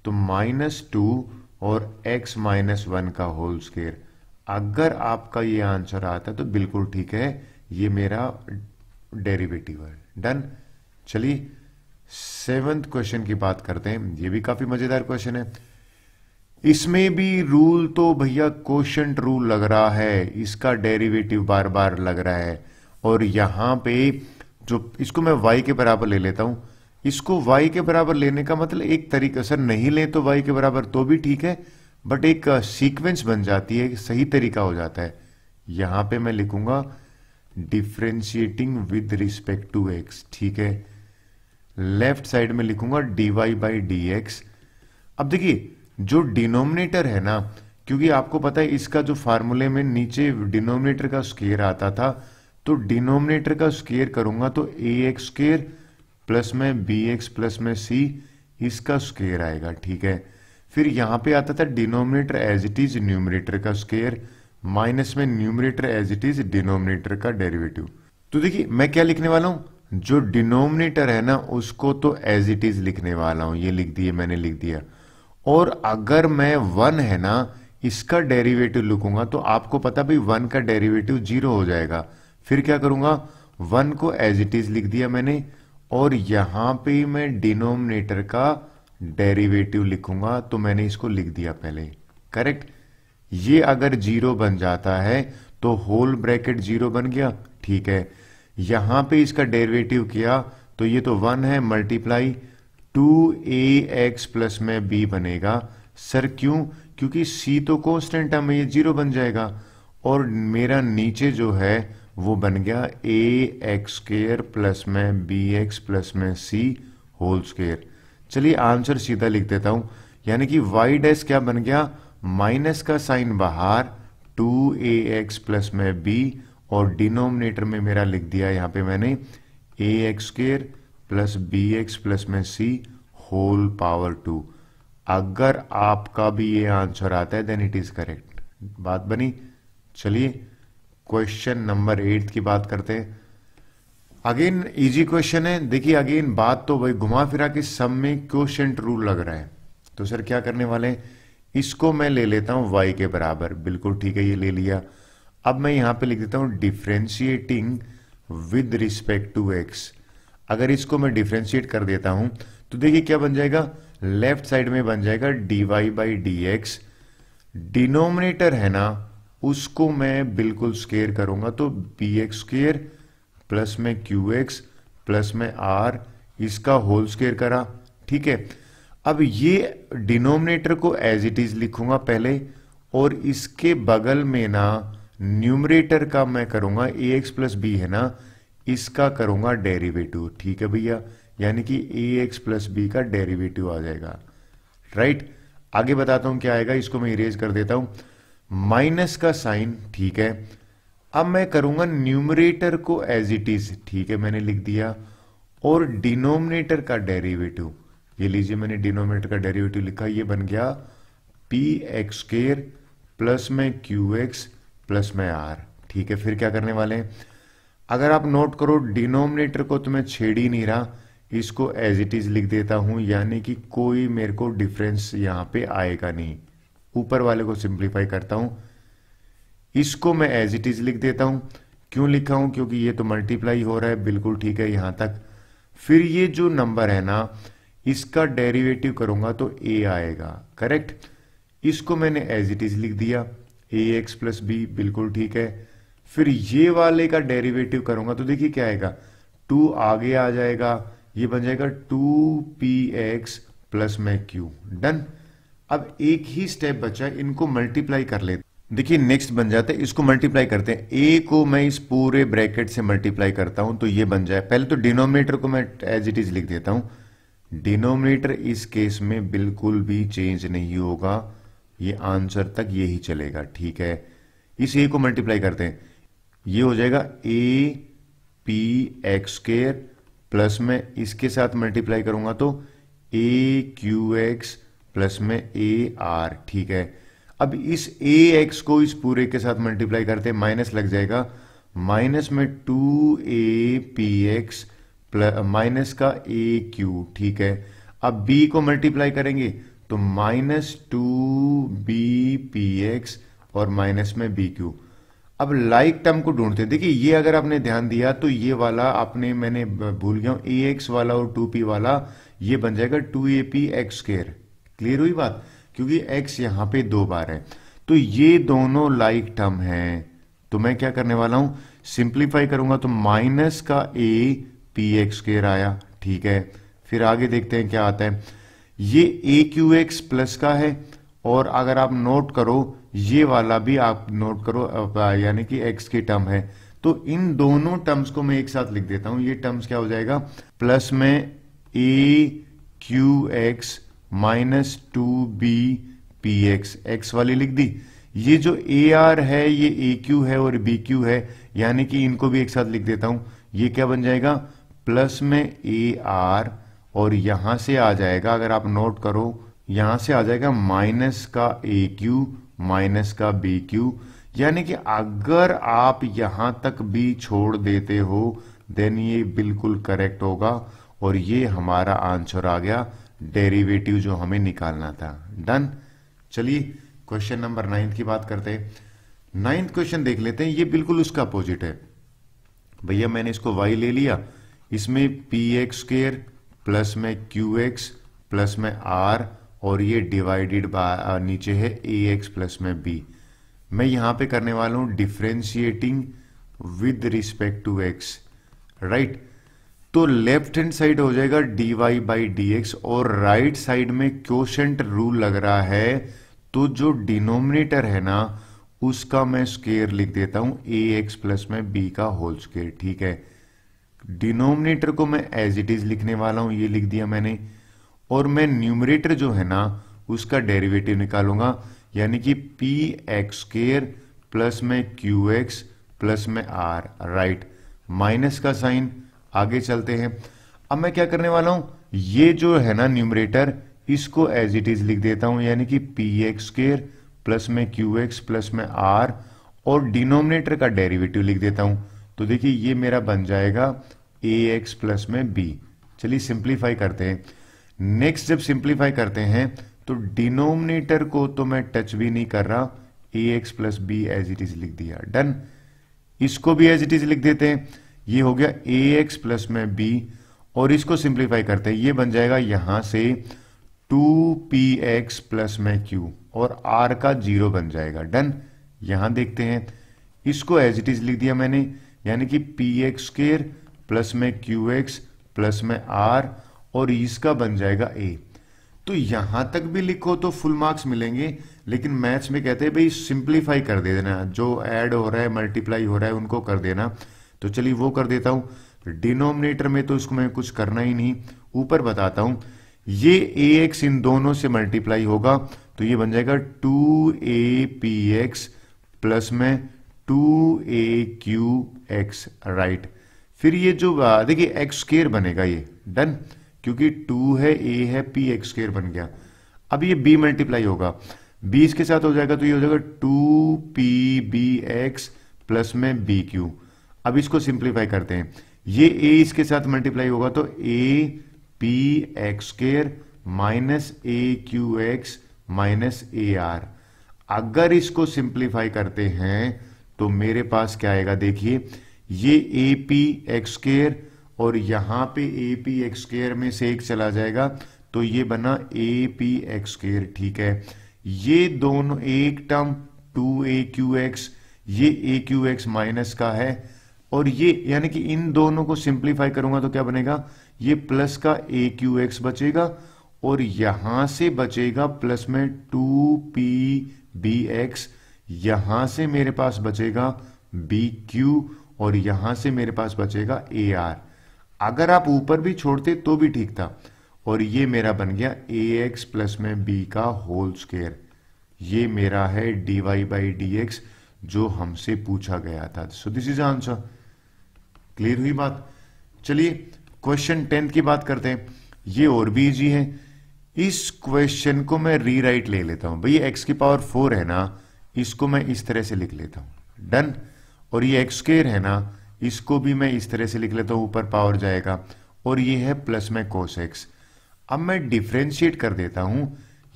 तो माइनस टू और एक्स माइनस वन का होल स्केयर अगर आपका ये आंसर आता तो बिल्कुल ठीक है ये मेरा डेरिवेटिव है डन चलिए सेवेंथ क्वेश्चन की बात करते हैं ये भी काफी मजेदार क्वेश्चन है इसमें भी रूल तो भैया क्वेश्चन रूल लग रहा है इसका डेरिवेटिव बार बार लग रहा है और यहां पे जो इसको मैं वाई के बराबर ले लेता हूं इसको वाई के बराबर लेने का मतलब एक तरीका सर नहीं ले तो वाई के बराबर तो भी ठीक है बट एक सीक्वेंस बन जाती है सही तरीका हो जाता है यहां पे मैं लिखूंगा differentiating with respect to x ठीक है लेफ्ट साइड में लिखूंगा d y by d x अब देखिए जो डिनोमिनेटर है ना क्योंकि आपको पता है इसका जो फार्मूले में नीचे डिनोमिनेटर का स्केयर आता था तो डिनोमिनेटर का स्केयर करूंगा तो ए एक्स स्केयर प्लस में बी एक्स प्लस में सी इसका स्केयर आएगा ठीक है फिर यहां पे आता था denominator as it is numerator का स्केयर माइनस में numerator as it is denominator का डेरिवेटिव तो देखिए मैं क्या लिखने वाला हूं जो डिनोमिनेटर है ना उसको तो एज इट इज लिखने वाला हूं ये लिख दिए मैंने लिख दिया और अगर मैं वन है ना इसका डेरिवेटिव लिखूंगा तो आपको पता भाई वन का डेरिवेटिव जीरो हो जाएगा फिर क्या करूंगा वन को एज इट इज लिख दिया मैंने और यहां पे मैं डिनोमिनेटर का डेरिवेटिव लिखूंगा तो मैंने इसको लिख दिया पहले करेक्ट ये अगर जीरो बन जाता है तो होल ब्रैकेट जीरो बन गया ठीक है यहां पे इसका डेरिवेटिव किया तो ये तो वन है multiply two a x plus में बी बनेगा सर क्यों क्योंकि सी तो कॉन्स्टेंट है ये जीरो बन जाएगा और मेरा नीचे जो है वो बन गया ए एक्स स्केयर प्लस में बी एक्स प्लस में सी होल स्केयर चलिए आंसर सीधा लिख देता हूं यानी कि वाई डैश क्या बन गया माइनस का साइन बाहर टू ए एक्स प्लस में बी और डिनोमिनेटर में मेरा लिख दिया यहां पे मैंने a x square plus b x plus में सी होल पावर टू अगर आपका भी ये आंसर आता है देन इट इज करेक्ट बात बनी चलिए क्वेश्चन नंबर एट की बात करते हैं अगेन इजी क्वेश्चन है देखिए अगेन बात तो भाई घुमा फिरा के सब में क्वेश्चन रूल लग रहा है तो सर क्या करने वाले हैं इसको मैं ले लेता हूं y के बराबर बिल्कुल ठीक है ये ले लिया अब मैं यहां पे लिख देता हूं differentiating with respect to x अगर इसको मैं डिफ्रेंशिएट कर देता हूं तो देखिए क्या बन जाएगा लेफ्ट साइड में बन जाएगा d y by d x denominator है ना उसको मैं बिल्कुल स्केयर करूंगा तो बी एक्स स्केयर प्लस में क्यू एक्स प्लस में आर इसका होल स्केयर करा ठीक है अब ये डिनोमिनेटर को एज इट इज लिखूंगा पहले और इसके बगल में ना न्यूमरेटर का मैं करूंगा ए एक्स प्लस बी है ना इसका करूंगा डेरिवेटिव ठीक है भैया यानी कि ए एक्स प्लस बी का डेरिवेटिव आ जाएगा राइट आगे बताता हूं क्या आएगा इसको मैं इरेज कर देता हूं माइनस का साइन ठीक है अब मैं करूंगा न्यूमरेटर को एज इट इज ठीक है मैंने लिख दिया और डिनोमिनेटर का डेरिवेटिव ये लीजिए मैंने डिनोमिनेटर का डेरिवेटिव लिखा ये बन गया पी एक्स स्केर प्लस में क्यू एक्स प्लस में आर ठीक है फिर क्या करने वाले हैं अगर आप नोट करो डिनोमिनेटर को तो मैं छेड़ ही नहीं रहा इसको एज इट इज लिख देता हूं यानी कि कोई मेरे को डिफरेंस यहां पे आएगा नहीं ऊपर वाले को सिंप्लीफाई करता हूं इसको मैं एज इट इज लिख देता हूं क्यों लिखा हूं क्योंकि ये तो मल्टीप्लाई हो रहा है बिल्कुल ठीक है यहां तक फिर ये जो नंबर है ना इसका डेरिवेटिव करूंगा तो ए आएगा करेक्ट इसको मैंने एज इट इज लिख दिया ए एक्स प्लस बी बिल्कुल ठीक है फिर ये वाले का डेरिवेटिव करूंगा तो देखिए क्या आएगा टू आगे आ जाएगा ये बन जाएगा टू पी एक्स प्लस मै क्यू डन अब एक ही स्टेप बचा है इनको मल्टीप्लाई कर लेते देखिए नेक्स्ट बन जाता है इसको मल्टीप्लाई करते हैं ए को मैं इस पूरे ब्रैकेट से मल्टीप्लाई करता हूं तो ये बन जाए पहले तो डिनोमिनेटर को मैं एज इट इज लिख देता हूं डिनोमिनेटर इस केस में बिल्कुल भी चेंज नहीं होगा ये आंसर तक ये ही चलेगा ठीक है इस ए को मल्टीप्लाई करते हैं ये हो जाएगा a p x square plus में इसके साथ मल्टीप्लाई करूंगा तो ए क्यू एक्स प्लस में ए आर ठीक है अब इस ए एक्स को इस पूरे के साथ मल्टीप्लाई करते हैं माइनस लग जाएगा माइनस में two a p x plus minus का ए क्यू ठीक है अब बी को मल्टीप्लाई करेंगे तो minus two b p x और माइनस में बी क्यू अब लाइक टर्म को ढूंढते हैं देखिए ये अगर आपने ध्यान दिया तो ये वाला आपने मैंने भूल गया ए एक्स वाला और टू पी वाला ये बन जाएगा two a p x square clear हुई बात क्योंकि एक्स यहां पे दो बार है तो ये दोनों लाइक टर्म हैं तो मैं क्या करने वाला हूं सिंप्लीफाई करूंगा तो माइनस का ए पी एक्स स्केयर आया ठीक है फिर आगे देखते हैं क्या आता है ये ए क्यू एक्स प्लस का है और अगर आप नोट करो ये वाला भी आप नोट करो यानी कि एक्स की टर्म है तो इन दोनों टर्म्स को मैं एक साथ लिख देता हूं ये टर्म्स क्या हो जाएगा प्लस में a q x minus two b p x x वाली लिख दी ये जो ए आर है ये ए क्यू है और बी क्यू है यानी कि इनको भी एक साथ लिख देता हूं ये क्या बन जाएगा प्लस में ए आर और यहां से आ जाएगा अगर आप नोट करो यहां से आ जाएगा माइनस का ए क्यू माइनस का बी क्यू यानी कि अगर आप यहां तक बी छोड़ देते हो देन ये बिल्कुल करेक्ट होगा और ये हमारा आंसर आ गया डेरिवेटिव जो हमें निकालना था डन चलिए क्वेश्चन नंबर नाइन्थ की बात करते हैं नाइन्थ क्वेश्चन देख लेते हैं ये बिल्कुल उसका अपोजिट है भैया मैंने इसको वाई ले लिया इसमें पी एक्स स्केयर प्लस में क्यू एक्स प्लस में आर और ये डिवाइडेड बाय नीचे है ए एक्स प्लस में बी मैं यहां पे करने वाला हूं differentiating with respect to x right तो लेफ्ट हैंड साइड हो जाएगा d y by d x और राइट right साइड में क्वेश्चेंट रूल लग रहा है तो जो डिनोमिनेटर है ना उसका मैं स्केयर लिख देता हूं ए एक्स प्लस में बी का होल स्केयर ठीक है डिनोमिनेटर को मैं एज इट इज लिखने वाला हूं ये लिख दिया मैंने और मैं न्यूमरेटर जो है ना उसका डेरिवेटिव निकालूंगा यानी कि पी एक्स स्केयर प्लस में क्यू एक्स प्लस में आर राइट माइनस का साइन आगे चलते हैं अब मैं क्या करने वाला हूं ये जो है ना न्यूमरेटर इसको एज इट इज लिख देता हूं यानी कि पी एक्स स्केयर प्लस में क्यू एक्स प्लस में आर और डिनोमिनेटर का डेरिवेटिव लिख देता हूं तो देखिए ये मेरा बन जाएगा ए एक्स प्लस में बी चलिए सिंप्लीफाई करते हैं नेक्स्ट जब सिंप्लीफाई करते हैं तो डिनोमिनेटर को तो मैं टच भी नहीं कर रहा a x plus b as it is लिख दिया डन इसको भी एज इट इज लिख देते हैं ये हो गया ए एक्स प्लस में बी और इसको सिंप्लीफाई करते हैं ये बन जाएगा यहां से टू पी एक्स प्लस में क्यू और आर का जीरो बन जाएगा डन यहां देखते हैं इसको एज इट इज लिख दिया मैंने यानी कि पी एक्स स्केर प्लस में क्यू एक्स प्लस में आर और e इसका बन जाएगा ए तो यहां तक भी लिखो तो फुल मार्क्स मिलेंगे लेकिन मैथ्स में कहते हैं भाई सिंप्लीफाई कर दे देना जो ऐड हो रहा है मल्टीप्लाई हो रहा है उनको कर देना तो चलिए वो कर देता हूं डिनोमिनेटर में तो इसको मैं कुछ करना ही नहीं ऊपर बताता हूं ये ए एक्स इन दोनों से मल्टीप्लाई होगा तो ये बन जाएगा two a p x plus में two a q x right फिर ये जो देखिए एक्स स्केयर बनेगा ये डन क्योंकि टू है ए है पी एक्स स्केयर बन गया अब ये बी मल्टीप्लाई होगा बी इसके साथ हो जाएगा तो ये हो जाएगा two p b x plus में बी क्यू अब इसको सिंप्लीफाई करते हैं ये ए इसके साथ मल्टीप्लाई होगा तो a p x square minus a q x minus a r अगर इसको सिंप्लीफाई करते हैं तो मेरे पास क्या आएगा देखिए ये ए पी एक्स और यहां पे ए पी एक्स में से एक चला जाएगा तो ये बना ए पी एक्स ठीक है ये दोनों एक term two a q x ये ए क्यू एक्स माइनस का है और ये यानी कि इन दोनों को सिंप्लीफाई करूंगा तो क्या बनेगा ये प्लस का ए क्यू एक्स बचेगा और यहां से बचेगा प्लस में टू पी बी एक्स यहां से मेरे पास बचेगा बी क्यू और यहां से मेरे पास बचेगा ए आर अगर आप ऊपर भी छोड़ते तो भी ठीक था और ये मेरा बन गया ए एक्स प्लस में बी का होल स्केयर ये मेरा है d y by d x जो हमसे पूछा गया था so this is answer clear हुई बात चलिए क्वेश्चन टेंथ की बात करते हैं ये और भी इजी है इस क्वेश्चन को मैं रीराइट ले लेता हूं भैया एक्स की पावर फोर है ना इसको मैं इस तरह से लिख लेता हूं डन और ये एक्स स्केयर है ना इसको भी मैं इस तरह से लिख लेता हूँ ऊपर पावर जाएगा और ये है प्लस में कोस एक्स अब मैं डिफ्रेंशिएट कर देता हूं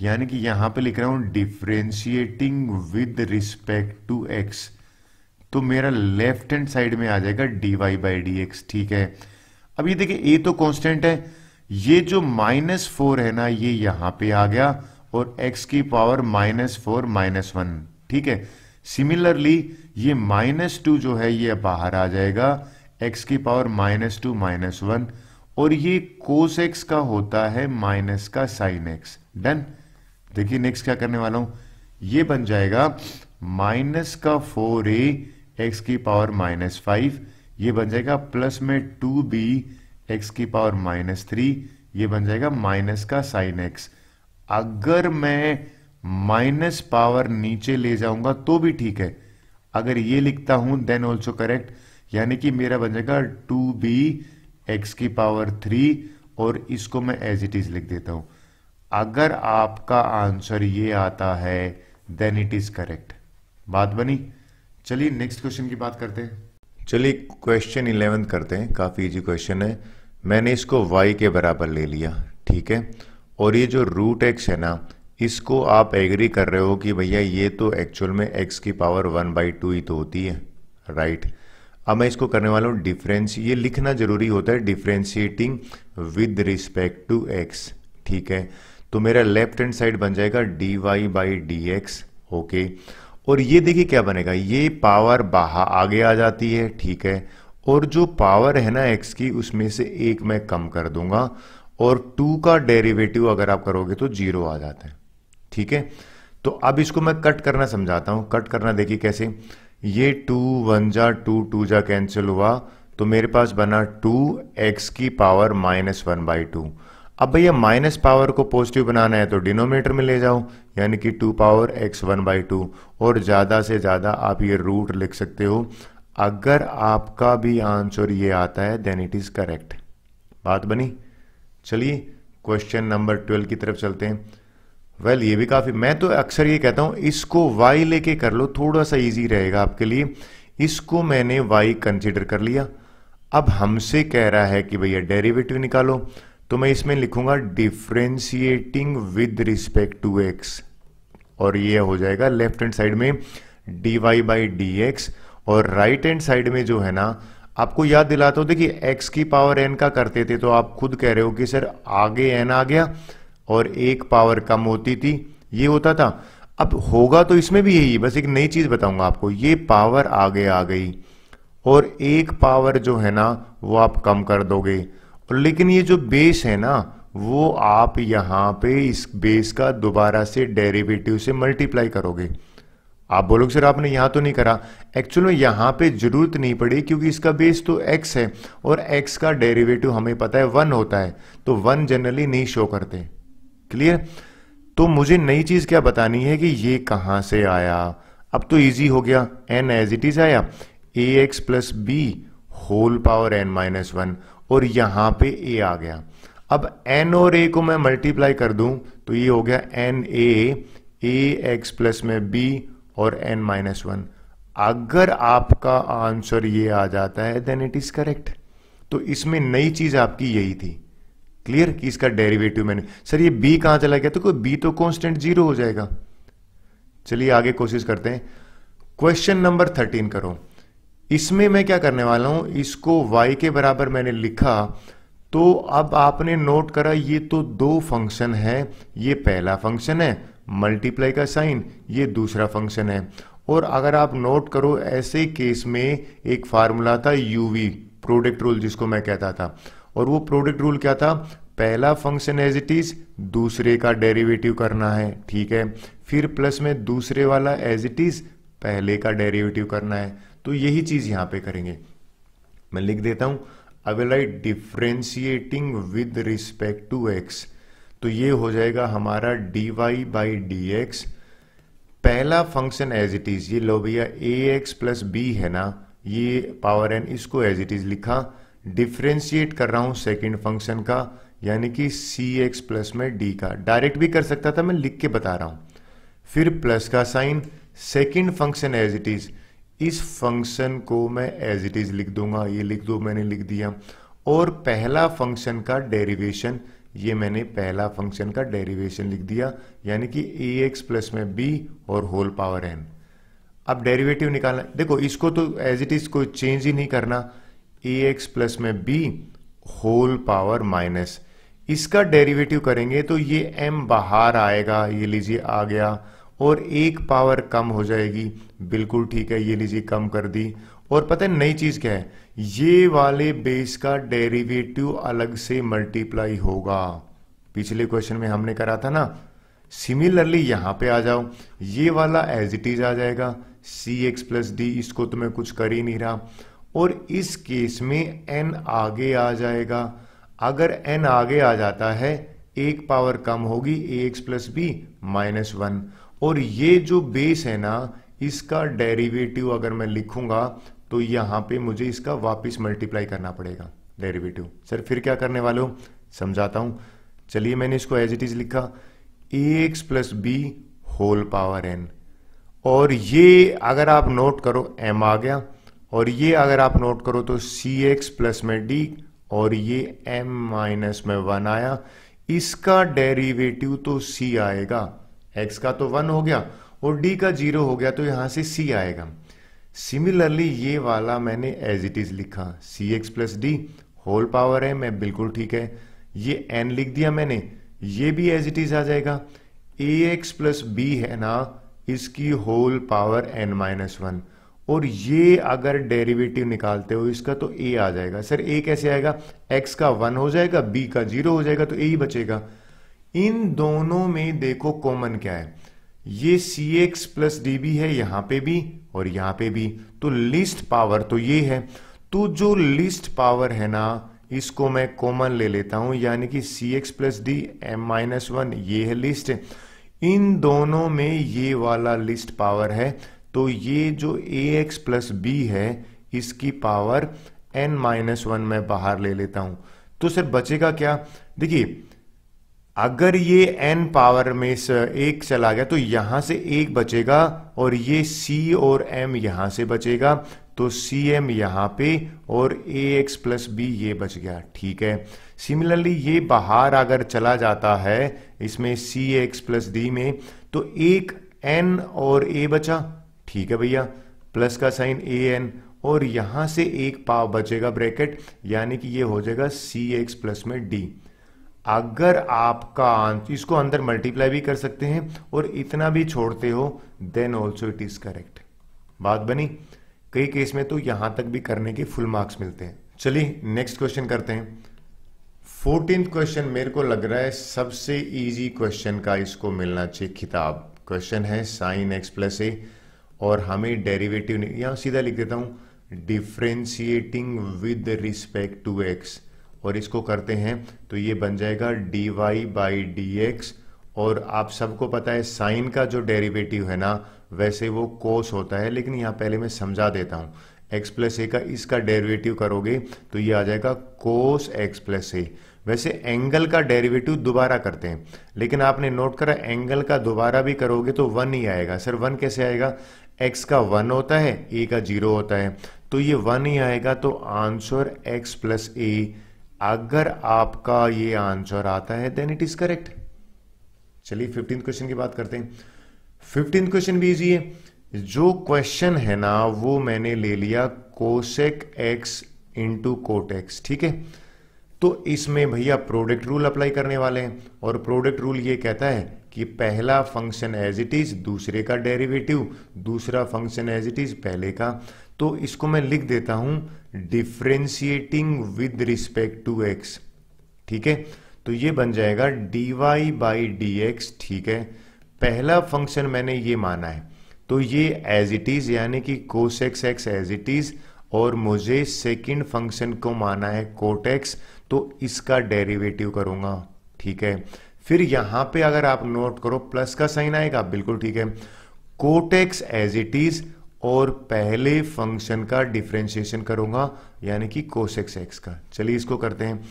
यानी कि यहां पे लिख रहा हूं differentiating with respect to x तो मेरा लेफ्ट हैंड साइड में आ जाएगा d y by d x ठीक है अब ये देखिए ए तो कॉन्स्टेंट है ये जो माइनस फोर है ना ये यहां पे आ गया और एक्स की power minus four minus one ठीक है सिमिलरली ये माइनस टू जो है ये बाहर आ जाएगा एक्स की power minus two minus one और ये कोस एक्स का होता है माइनस का साइन एक्स डन देखिए नेक्स्ट क्या करने वाला हूं ये बन जाएगा माइनस का फोर ए एक्स की पावर माइनस फाइव ये बन जाएगा प्लस में टू बी एक्स की पावर माइनस थ्री ये बन जाएगा माइनस का साइन एक्स अगर मैं माइनस पावर नीचे ले जाऊंगा तो भी ठीक है अगर ये लिखता हूं देन ऑल्सो करेक्ट यानी कि मेरा बन जाएगा टू बी एक्स की पावर थ्री और इसको मैं एज इट इज लिख देता हूं अगर आपका आंसर ये आता है देन इट इज करेक्ट बात बनी चलिए नेक्स्ट क्वेश्चन की बात करते हैं चलिए क्वेश्चन इलेवेंथ करते हैं काफ़ी इजी क्वेश्चन है मैंने इसको y के बराबर ले लिया ठीक है और ये जो रूट एक्स है ना इसको आप एग्री कर रहे हो कि भैया ये तो एक्चुअल में एक्स की पावर वन बाई टू ही तो होती है राइट अब मैं इसको करने वाला हूँ डिफ्रेंस ये लिखना जरूरी होता है differentiating with respect to x ठीक है तो मेरा लेफ्ट हैंड साइड बन जाएगा d y by d x okay और ये देखिए क्या बनेगा ये पावर बाहर आगे आ जाती है ठीक है और जो पावर है ना एक्स की उसमें से एक मैं कम कर दूंगा और टू का डेरिवेटिव अगर आप करोगे तो जीरो आ जाता है ठीक है तो अब इसको मैं कट करना समझाता हूं कट करना देखिए कैसे ये टू वन जा टू टू जा कैंसिल हुआ तो मेरे पास बना टू एक्स की power minus one by two अब भैया माइनस पावर को पॉजिटिव बनाना है तो डिनोमीटर में ले जाओ यानी कि two power x one by two और ज़्यादा से ज़्यादा आप ये रूट लिख सकते हो अगर आपका भी आंसर ये आता है देन इट इज़ करेक्ट बात बनी चलिए क्वेश्चन नंबर ट्वेल्व की तरफ चलते हैं वेल well, ये भी काफ़ी मैं तो अक्सर ये कहता हूँ इसको वाई लेके कर लो थोड़ा सा इजी रहेगा आपके लिए इसको मैंने वाई कंसिडर कर लिया अब हमसे कह रहा है कि भैया डेरिवेटिव निकालो तो मैं इसमें लिखूंगा differentiating with respect to x और ये हो जाएगा लेफ्ट हैंड साइड में d y by d x और राइट हैंड साइड में जो है ना आपको याद दिलाता हूँ देखिए एक्स की पावर एन का करते थे तो आप खुद कह रहे हो कि सर आगे एन आ गया और एक पावर कम होती थी ये होता था अब होगा तो इसमें भी यही बस एक नई चीज़ बताऊंगा आपको ये पावर आगे आ गई और एक पावर जो है ना वो आप कम कर दोगे और लेकिन ये जो बेस है ना वो आप यहां पे इस बेस का दोबारा से डेरिवेटिव से मल्टीप्लाई करोगे आप बोलोगे सर आपने यहां तो नहीं करा एक्चुअल में यहां पे जरूरत नहीं पड़ी क्योंकि इसका बेस तो x है और x का डेरिवेटिव हमें पता है वन होता है तो वन जनरली नहीं शो करते क्लियर तो मुझे नई चीज क्या बतानी है कि ये कहां से आया अब तो इजी हो गया एन एज इट इज आया a x plus b whole power n minus one और यहां पे ए आ गया अब एन और ए को मैं मल्टीप्लाई कर दूं तो ये हो गया n a a x plus में बी और एन माइनस वन अगर आपका आंसर ये आ जाता है देन इट इज करेक्ट तो इसमें नई चीज आपकी यही थी क्लियर कि इसका डेरिवेटिव मैंने सर ये बी कहां चला गया तो कोई बी तो कॉन्स्टेंट जीरो हो जाएगा चलिए आगे कोशिश करते हैं क्वेश्चन नंबर थर्टीन करो इसमें मैं क्या करने वाला हूं इसको y के बराबर मैंने लिखा तो अब आपने नोट करा ये तो दो फंक्शन है ये पहला फंक्शन है मल्टीप्लाई का साइन ये दूसरा फंक्शन है और अगर आप नोट करो ऐसे केस में एक फार्मूला था यूवी प्रोडक्ट रूल जिसको मैं कहता था और वो प्रोडक्ट रूल क्या था पहला फंक्शन एज इट इज दूसरे का डेरिवेटिव करना है ठीक है फिर प्लस में दूसरे वाला एज इट इज पहले का डेरिवेटिव करना है तो यही चीज यहां पे करेंगे मैं लिख देता हूं I will write differentiating with respect to x तो ये हो जाएगा हमारा d y by d x पहला फंक्शन एज इट इज ये लो भैया ए एक्स प्लस बी है ना ये पावर एन इसको एज इट इज लिखा डिफ्रेंशिएट कर रहा हूं सेकेंड फंक्शन का यानी कि सी एक्स प्लस में डी का डायरेक्ट भी कर सकता था मैं लिख के बता रहा हूं फिर प्लस का sine second function as it is इस फंक्शन को मैं एज इट इज़ लिख दूंगा ये लिख दो मैंने लिख दिया और पहला फंक्शन का डेरिवेशन ये मैंने पहला फंक्शन का डेरिवेशन लिख दिया यानी कि ए एक्स प्लस में बी और होल पावर एन अब डेरिवेटिव निकालना देखो इसको तो एज इट इज कोई चेंज ही नहीं करना ए एक्स प्लस में बी होल पावर माइनस इसका डेरिवेटिव करेंगे तो ये m बाहर आएगा ये लीजिए आ गया और एक पावर कम हो जाएगी बिल्कुल ठीक है ये लीजिए कम कर दी और पता है नई चीज़ क्या है ये वाले बेस का डेरिवेटिव अलग से मल्टीप्लाई होगा पिछले क्वेश्चन में हमने करा था ना सिमिलरली यहां पे आ जाओ ये वाला एज इट इज आ जाएगा सी एक्स प्लस डी इसको तो मैं कुछ कर ही नहीं रहा और इस केस में एन आगे आ जाएगा अगर एन आगे आ जाता है एक पावर कम होगी a x plus b minus one और ये जो बेस है ना इसका डेरिवेटिव अगर मैं लिखूंगा तो यहां पे मुझे इसका वापस मल्टीप्लाई करना पड़ेगा डेरिवेटिव सर फिर क्या करने वाले हो समझाता हूं चलिए मैंने इसको एज इट इज लिखा a x plus b whole power n और ये अगर आप नोट करो एम आ गया और ये अगर आप नोट करो तो सी एक्स प्लस में डी और ये m माइनस में वन आया इसका डेरिवेटिव तो c आएगा x का तो वन हो गया और d का जीरो हो गया तो यहां से c आएगा सिमिलरली ये वाला मैंने एज इट इज लिखा c x plus d whole power है मैं बिल्कुल ठीक है ये एन लिख दिया मैंने ये भी एज इट इज आ जाएगा ए एक्स प्लस बी है ना इसकी whole power n minus one और ये अगर डेरिवेटिव निकालते हो इसका तो ए आ जाएगा सर ए कैसे आएगा एक्स का वन हो जाएगा बी का जीरो हो जाएगा तो ए ही बचेगा इन दोनों में देखो कॉमन क्या है ये c x plus d b है यहां पे भी और यहां पे भी तो लिस्ट पावर तो ये है तो जो लिस्ट पावर है ना इसको मैं कॉमन ले लेता हूं यानी कि c x plus d m minus one ये है लिस्ट इन दोनों में ये वाला लिस्ट पावर है तो ये जो ए एक्स प्लस बी है इसकी पावर एन माइनस वन में बाहर ले लेता हूं तो सर बचेगा क्या देखिए अगर ये एन पावर में एक चला गया तो यहां से एक बचेगा और ये सी और एम यहां से बचेगा तो सी एम यहां पे और ए एक्स प्लस बी ये बच गया ठीक है सिमिलरली ये बाहर अगर चला जाता है इसमें सी एक्स प्लस डी में तो एक एन और ए बचा ठीक है भैया प्लस का साइन ए एन और यहां से एक पाव बचेगा ब्रैकेट यानी कि ये हो जाएगा सी एक्स प्लस में डी अगर आपका इसको अंदर मल्टीप्लाई भी कर सकते हैं और इतना भी छोड़ते हो then also it is correct बात बनी कई केस में तो यहां तक भी करने के फुल मार्क्स मिलते हैं चलिए नेक्स्ट क्वेश्चन करते हैं फोर्टीन क्वेश्चन मेरे को लग रहा है सबसे इजी क्वेश्चन का इसको मिलना चाहिए खिताब क्वेश्चन है साइन एक्स प्लस ए और हमें डेरिवेटिव नहीं सीधा लिख देता हूं differentiating with respect to x और इसको करते हैं तो ये बन जाएगा d y by d x और आप सबको पता है साइन का जो डेरिवेटिव है ना वैसे वो कोस होता है लेकिन यहां पहले मैं समझा देता हूं एक्स प्लस ए का इसका डेरिवेटिव करोगे तो ये आ जाएगा कोस एक्स प्लस ए वैसे एंगल का डेरिवेटिव दोबारा करते हैं लेकिन आपने नोट करा एंगल का दोबारा भी करोगे तो वन ही आएगा सर वन कैसे आएगा एक्स का वन होता है ए का जीरो होता है तो ये वन ही आएगा तो आंसर एक्स प्लस ए अगर आपका ये आंसर आता है देन इट इज करेक्ट चलिए फिफ्टींथ क्वेश्चन की बात करते हैं फिफ्टींथ क्वेश्चन भी इजी है जो क्वेश्चन है ना वो मैंने ले लिया cosec x into cot x ठीक है तो इसमें भैया प्रोडक्ट रूल अप्लाई करने वाले हैं और प्रोडक्ट रूल ये कहता है कि पहला फंक्शन एज इट इज़ दूसरे का डेरिवेटिव दूसरा फंक्शन एज इट इज़ पहले का तो इसको मैं लिख देता हूं differentiating with respect to x ठीक है तो ये बन जाएगा d y by d x ठीक है पहला फंक्शन मैंने ये माना है तो ये एज इट इज़ यानी कि cos x x as it is और मुझे सेकंड फंक्शन को माना है कोटेक्स तो इसका डेरिवेटिव करूंगा ठीक है फिर यहां पे अगर आप नोट करो प्लस का साइन आएगा बिल्कुल ठीक है कोटेक्स एज इट इज और पहले फंक्शन का डिफ्रेंशिएशन करूंगा यानी कि कोसेक्स एक्स का चलिए इसको करते हैं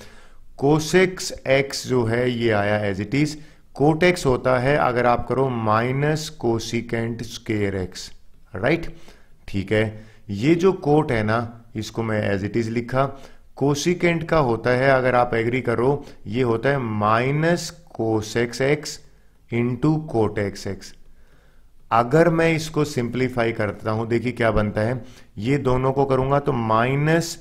कोसेक्स एक्स जो है ये आया एज इट इज कोटेक्स होता है अगर आप करो minus cosecant square x right ठीक है ये जो कोट है ना इसको मैं एज इट इज लिखा कोसिकेंट का होता है अगर आप एग्री करो ये होता है minus cos x x into cot x अगर मैं इसको सिंप्लीफाई करता हूं देखिए क्या बनता है ये दोनों को करूंगा तो माइनस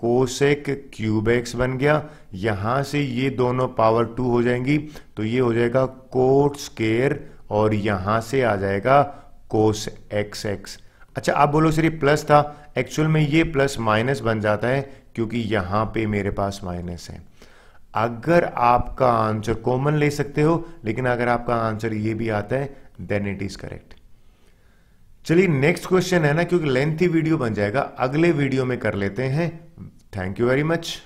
कोसेक क्यूब एक्स बन गया यहां से ये दोनों पावर टू हो जाएंगी तो ये हो जाएगा कोट स्केयर और यहां से आ जाएगा कोस एक्स एक्स अच्छा आप बोलो सर ये प्लस था एक्चुअल में ये प्लस माइनस बन जाता है क्योंकि यहां पे मेरे पास माइनस है अगर आपका आंसर कॉमन ले सकते हो लेकिन अगर आपका आंसर ये भी आता है देन इट इज करेक्ट चलिए नेक्स्ट क्वेश्चन है ना क्योंकि लेंथी वीडियो बन जाएगा अगले वीडियो में कर लेते हैं थैंक यू वेरी मच